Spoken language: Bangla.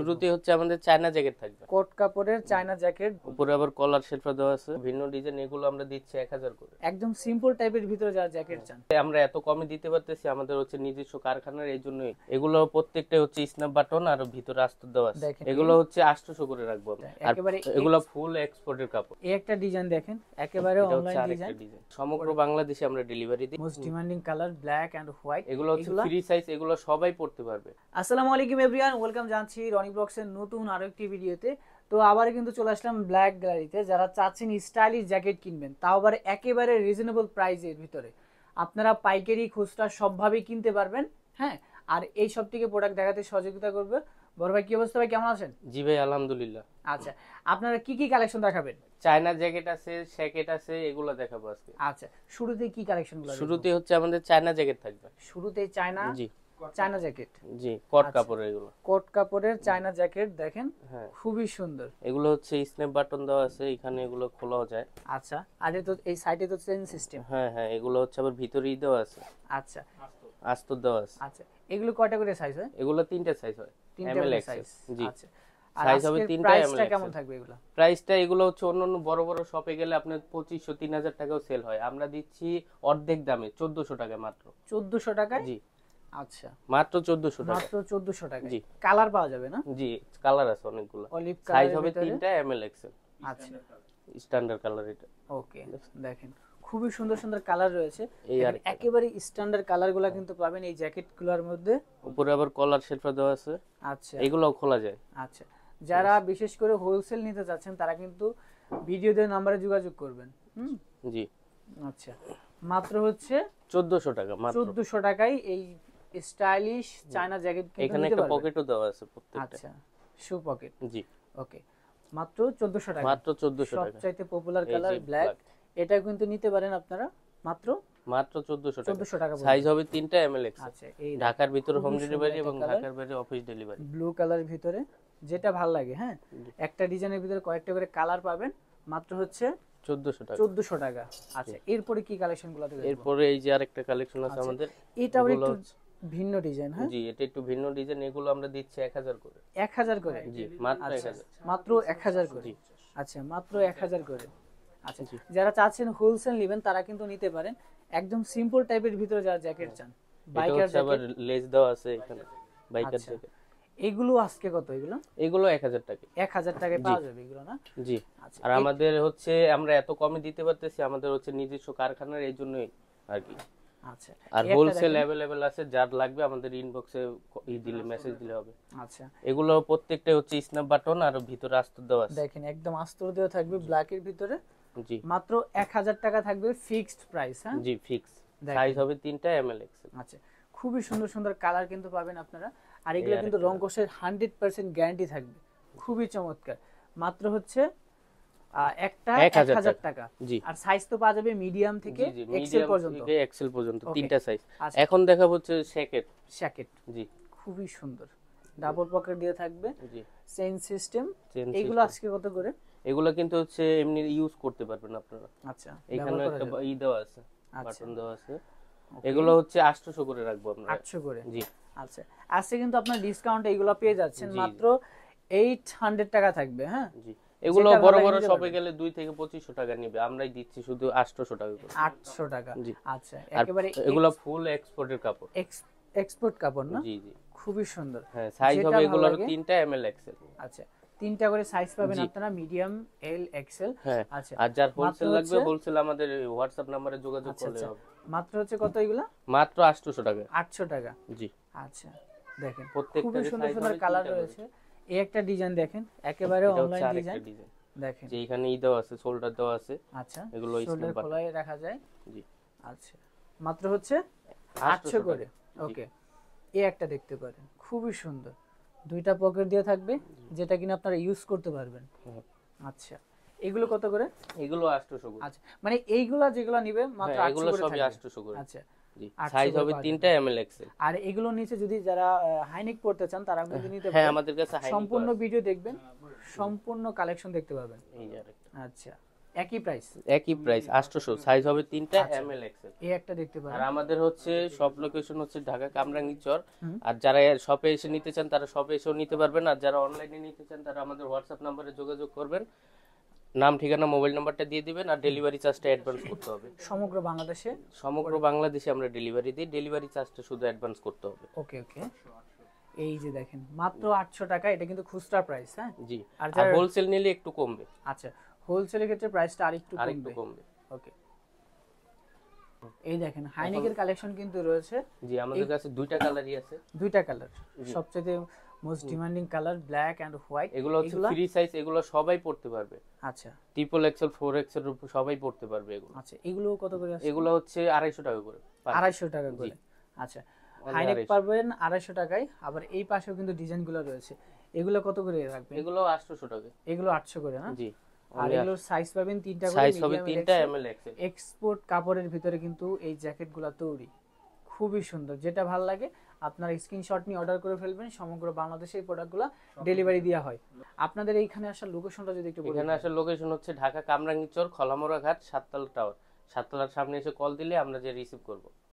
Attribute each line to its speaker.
Speaker 1: শুরুতে হচ্ছে আমাদের চায়না জ্যাকেট থাকবে কোট কাপড়ের চায়না জ্যাকেট উপরে আবার কলার শেলফা দেওয়া আছে ভিন্ন ডিজাইন এগুলো আমরা দিচ্ছি 1000 করে
Speaker 2: একদম সিম্পল টাইপের ভিতরে যা জ্যাকেট চান
Speaker 1: আমরা এত কমে দিতে পারতেছি আমাদের হচ্ছে নিজস্ব কারখানার এই জন্যই এগুলো প্রত্যেকটা হচ্ছে স্ন্যাপ বাটন আর ভিতরে আস্তর দেওয়া আছে এগুলো হচ্ছে 800 করে রাখবো একেবারে এগুলো ফুল এক্সপোর্টের কাপড়
Speaker 2: এই একটা ডিজাইন দেখেন একেবারে অনলাইন ডিজাইন
Speaker 1: সমগ্র বাংলাদেশে আমরা ডেলিভারি দিই most demanding colour black
Speaker 2: and white এগুলো হচ্ছে ফ্রি
Speaker 1: সাইজ এগুলো সবাই পড়তে পারবে
Speaker 2: আসসালামু আলাইকুম এভরিওয়ান ওয়েলকাম জানছি রনি ব্লগসের নতুন আরও একটি ভিডিওতে তো আবার কিন্তু চলে আসলাম ব্ল্যাক গ্যালারিতে যারা চাচ্ছেন স্টাইলিশ জ্যাকেট কিনবেন তাও আবার একেবারে রিজনেবল প্রাইজের ভিতরে আপনারা পাইকারি খুচরা সবভাবেই কিনতে পারবেন হ্যাঁ আর এই সব থেকে প্রোডাক্ট দেখাতে সহযোগিতা করবে বড় ভাই কি অবস্থা
Speaker 1: ভাই কেমন আছেন জি ভাই আলহামদুলিল্লাহ আচ্ছা আপনারা কি কি কালেকশন দেখাবেন চায়না জ্যাকেট আছে শ্যাকেট আছে এগুলো দেখাবো আজকে আচ্ছা শুরুতে কি কালেকশন শুরুতে হচ্ছে আমাদের চায়না জ্যাকেট থাকবে শুরুতে চায়না জি চায়না জ্যাকেট জি কট আচ্ছা। কাপড় এগুলো কট কাপড়ের চায়না
Speaker 2: জ্যাকেট দেখেন হ্যাঁ। খুবই সুন্দর
Speaker 1: এগুলো হচ্ছে স্ন্যাপ বাটন দেওয়া আছে এখানে এগুলো খোলাও যায় আচ্ছা
Speaker 2: আর তো এই সাইডে তো চেন সিস্টেম
Speaker 1: হ্যাঁ হ্যাঁ এগুলো হচ্ছে আবার ভিতরেই দেওয়া আছে আচ্ছা আস্তর দেওয়া আছে আচ্ছা এগুলো
Speaker 2: কয়টা করে সাইজ হয়
Speaker 1: এগুলো তিনটা সাইজ হয় তিনটা এমএল সাইজ জি আচ্ছা সাইজ আমরা দিচ্ছি অর্ধেক দামে 1400 টাকা মাত্র
Speaker 2: 1400 টাকা জি আচ্ছা
Speaker 1: মাত্র 1400 টাকা মাত্র
Speaker 2: 1400 টাকা জি কালার পাওয়া যাবে না
Speaker 1: জি কালার আছে অনেকগুলো অলিভ কালার সাইজ হবে 3টা এম এল আচ্ছা স্ট্যান্ডার্ড কালার এটা ওকে দেখেন
Speaker 2: খুবই সুন্দর সুন্দর কালার রয়েছে একেবারে স্ট্যান্ডার্ড কালারগুলো কিন্তু পাবেন এই জ্যাকেটগুলোর মধ্যে
Speaker 1: উপরে আবার কলার শেলফা দেওয়া আছে আচ্ছা এগুলো খোলা যায় আচ্ছা
Speaker 2: যারা বিশেষ করে হোলসেল নিতে যাচ্ছেন তারা কিন্তু ভিডিও দেওয়া নম্বরে যোগাযোগ
Speaker 1: করবেন হুম জি আচ্ছা
Speaker 2: মাত্র হচ্ছে
Speaker 1: 1400 টাকা মাত্র
Speaker 2: 1400 টাকায় এই স্টাইলিশ চায়না জ্যাকেট এখানে একটা
Speaker 1: পকেটও দেওয়া আছে প্রত্যেকটা আচ্ছা শু পকেট জি ওকে
Speaker 2: মাত্র 1400 টাকা মাত্র 1400 টাকা সবচাইতে পপুলার কালার ব্ল্যাক এটা কিন্তু নিতে পারেন আপনারা মাত্র
Speaker 1: মাত্র 1400 টাকা 1400 টাকা সাইজ হবে 3টা এমএল এক্স আচ্ছা এই ঢাকার ভিতরে হোম ডেলিভারি এবং ঢাকার বাইরে অফিস ডেলিভারি
Speaker 2: ব্লু কালার ভিতরে যেটা ভাল লাগে হ্যাঁ একটা ডিজাইনের ভিতরে কয়েকটা করে কালার পাবেন মাত্র হচ্ছে
Speaker 1: 1400 টাকা 1400 টাকা আচ্ছা
Speaker 2: এরপরে কি কালেকশনগুলো দেখব এরপরে
Speaker 1: এই যে আরেকটা কালেকশন আছে আচ্ছা, আমাদের এটা একটু
Speaker 2: ভিন্ন ডিজাইন হ্যাঁ
Speaker 1: জি এটা একটু ভিন্ন ডিজাইন এগুলো আমরা দিচ্ছি 1000 করে
Speaker 2: 1000 করে জি
Speaker 1: হ্যাঁ, মাত্র 1000
Speaker 2: মাত্র 1000 করে আচ্ছা মাত্র 1000 আচ্ছা, করে আচ্ছা জি যারা চাচ্ছেন হোলসেল নেবেন তারা কিন্তু নিতে পারেন একদম সিম্পল টাইপের ভিতরে যারা জ্যাকেট চান
Speaker 1: বাইকার জ্যাকেট লেজ দাও আছে এখানে বাইকার আচ্ছা। জ্যাকেট এগুলো আজকে কত এগুলো এগুলো 1000 টাকা
Speaker 2: 1000 টাকায় পাওয়া যাবে এগুলো না জি আচ্ছা, আর
Speaker 1: আমাদের হচ্ছে আমরা এত কমে দিতে করতেছি আমাদের হচ্ছে নিজস্ব কারখানার এই জন্যই আর কি আচ্ছা আর হোলসেল अवेलेबल আছে যার লাগবে আমাদের ইনবক্সে ই দিলে মেসেজ আচ্ছা, দিলে হবে আচ্ছা এগুলো হচ্ছে স্ন্যাপ বাটন আর ভিতরে আস্তর দেওয়া আছে দেখেন
Speaker 2: একদম আস্তর দেওয়া থাকবে ব্ল্যাক এর ভিতরে
Speaker 1: জি মাত্র 1000 টাকা থাকবে ফিক্সড প্রাইস হ্যাঁ জি ফিক্স সাইজ হবে 3টা এম এল এক্সেল আচ্ছা
Speaker 2: খুবই সুন্দর সুন্দর কালার কিন্তু পাবেন আপনারা আর এগুলো কিন্তু রং কোষের 100% গ্যারান্টি থাকবে খুবই চমৎকার মাত্র হচ্ছে একটা 1000 টাকা আর সাইজ তো পাওয়া যাবে মিডিয়াম থেকে এক্সেল পর্যন্ত
Speaker 1: এক্সেল পর্যন্ত তিনটা সাইজ আচ্ছা। এখন দেখা হচ্ছে শ্যাকেট শ্যাকেট জি খুবই সুন্দর
Speaker 2: ডাবল পকেট দিয়ে থাকবে জি চেইন সিস্টেম এগুলো আজকে কত করে
Speaker 1: এগুলো কিন্তু হচ্ছে এমনি ইউজ করতে পারবেন আপনারা আচ্ছা এখানে একটা ই দেওয়া আছে বাটন আচ্ছা। দেওয়া আছে এগুলো হচ্ছে 800 করে রাখবো আমরা 800 করে জি আচ্ছা
Speaker 2: আজকে কিন্তু আপনার ডিসকাউন্ট এগুলো পেয়ে যাচ্ছেন মাত্র 800 টাকা থাকবে হ্যাঁ
Speaker 1: জি এগুলো বড় বড় শপে গেলে 2 থেকে 2500 টাকা নেবে আমরাই দিচ্ছি শুধু 800 টাকা করে 800 টাকা
Speaker 2: আচ্ছা একেবারে এগুলো
Speaker 1: ফুল এক্সপোর্টের কাপড় এক্সপোর্ট কাপড় না জি জি
Speaker 2: খুবই সুন্দর হ্যাঁ
Speaker 1: সাইজ হবে এগুলোর 3টা এমএল এক্সেল আচ্ছা
Speaker 2: তিনটা করে সাইজ পাবেন আপনারা মিডিয়াম এল এক্সেল আচ্ছা আর যার হোলসেল লাগবে
Speaker 1: হোলসেল আমাদের হোয়াটসঅ্যাপ নম্বরে যোগাযোগ আচ্ছা, করলে আচ্ছা। হবে মাত্র
Speaker 2: হচ্ছে কত এগুলো
Speaker 1: মাত্র 800 টাকা 800 টাকা জি আচ্ছা দেখেন প্রত্যেকটা সুন্দর সুন্দর কালার রয়েছে
Speaker 2: এই একটা ডিজাইন দেখেন একেবারে অনলাইন ডিজাইন
Speaker 1: দেখেন যে এখানে ইদো আছে ショルダー দাও আছে আচ্ছা এগুলো ショルダー
Speaker 2: খোলাই রাখা যায়
Speaker 1: জি আচ্ছা
Speaker 2: মাত্র হচ্ছে 800 করে ওকে এই একটা দেখতে পারেন খুবই সুন্দর দুইটা পকেট দিয়ে থাকবে যেটা কিনা আপনারা ইউজ করতে পারবেন হ্যাঁ। আচ্ছা এগুলো কত করে এগুলো 800 করে আচ্ছা মানে এইগুলা যেগুলো নেবে মাত্র 800 হ্যাঁ, করে এগুলো সবই 800
Speaker 1: করে আচ্ছা সাইজ হবে 3টা এমএল এক্সেল
Speaker 2: আর এগুলো নিচে যদি যারা পড়তে চান তারা কিন্তু হ্যাঁ, নিতে হ্যাঁ আমাদের কাছে সম্পূর্ণ ভিডিও দেখবেন সম্পূর্ণ কালেকশন দেখতে পাবেন আচ্ছা একই প্রাইস
Speaker 1: একই প্রাইস 800 সাইজ হবে আচ্ছা। এই একটা দেখতে পারেন আর আমাদের হচ্ছে সব লোকেশন হচ্ছে ঢাকা কামরাঙ্গীর চর আর যারা শপে এসে নিতে চান তারা শপে এসেও নিতে পারবেন আর যারা অনলাইনে নিতে চান তারা আমাদের হোয়াটসঅ্যাপ নম্বরে যোগাযোগ করবেন নাম ঠিকানা মোবাইল নাম্বারটা দিয়ে দিবেন আর ডেলিভারি চার্জটা অ্যাডভান্স করতে হবে সমগ্র বাংলাদেশে সমগ্র বাংলাদেশে আমরা ডেলিভারি দিই ডেলিভারি চার্জটা শুধু অ্যাডভান্স করতে হবে
Speaker 2: ওকে ওকে এই যে দেখেন মাত্র 800 টাকা এটা কিন্তু খুচরা প্রাইস হ্যাঁ জি আর হোলসেল
Speaker 1: নিলে একটু কমবে আচ্ছা
Speaker 2: হোলসেলের ক্ষেত্রে প্রাইসটা আরেকটু আরেকটু
Speaker 1: কমবে ওকে
Speaker 2: এই দেখেন হাইনেকের কালেকশন কিন্তু রয়েছে
Speaker 1: জি আমাদের কাছে দুইটা কালারই আছে দুইটা
Speaker 2: কালার সবচেয়ে most demanding colour black and white এগুলো হচ্ছে ফ্রি
Speaker 1: সাইজ এগুলো সবাই পড়তে পারবে আচ্ছা ট্রিপল এক্সেল ফোর এক্সেল সবাই পড়তে পারবে এগুলো আচ্ছা এগুলো কত করে এগুলো হচ্ছে আড়াইশো টাকা করে আড়াইশো টাকা করে আচ্ছা হাইনেক
Speaker 2: পারবেন আড়াইশো টাকায় আবার এই পাশেও কিন্তু ডিজাইনগুলো রয়েছে এগুলো কত করে রাখবে এগুলো আটশোশো টাকা এগুলো আটশো করে না জি সাইজ পাবেন তিনটা এক্সপোর্ট কাপড়ের ভিতরে কিন্তু এই জ্যাকেটগুলো তৈরি খুবই সুন্দর যেটা ভাল লাগে আপনার স্ক্রিনশট নিয়ে অর্ডার করে ফেলবেন সমগ্র বাংলাদেশে এই প্রোডাক্টগুলো ডেলিভারি দেওয়া হয় আপনাদের এইখানে আসার লোকেশনটা যদি একটু এখানে
Speaker 1: আসার লোকেশন হচ্ছে ঢাকা কামরাঙ্গীর চর খলামোড়া ঘাট সাততলা টাওয়ার সাততলার সামনে এসে কল দিলে আমরা যে রিসিভ করব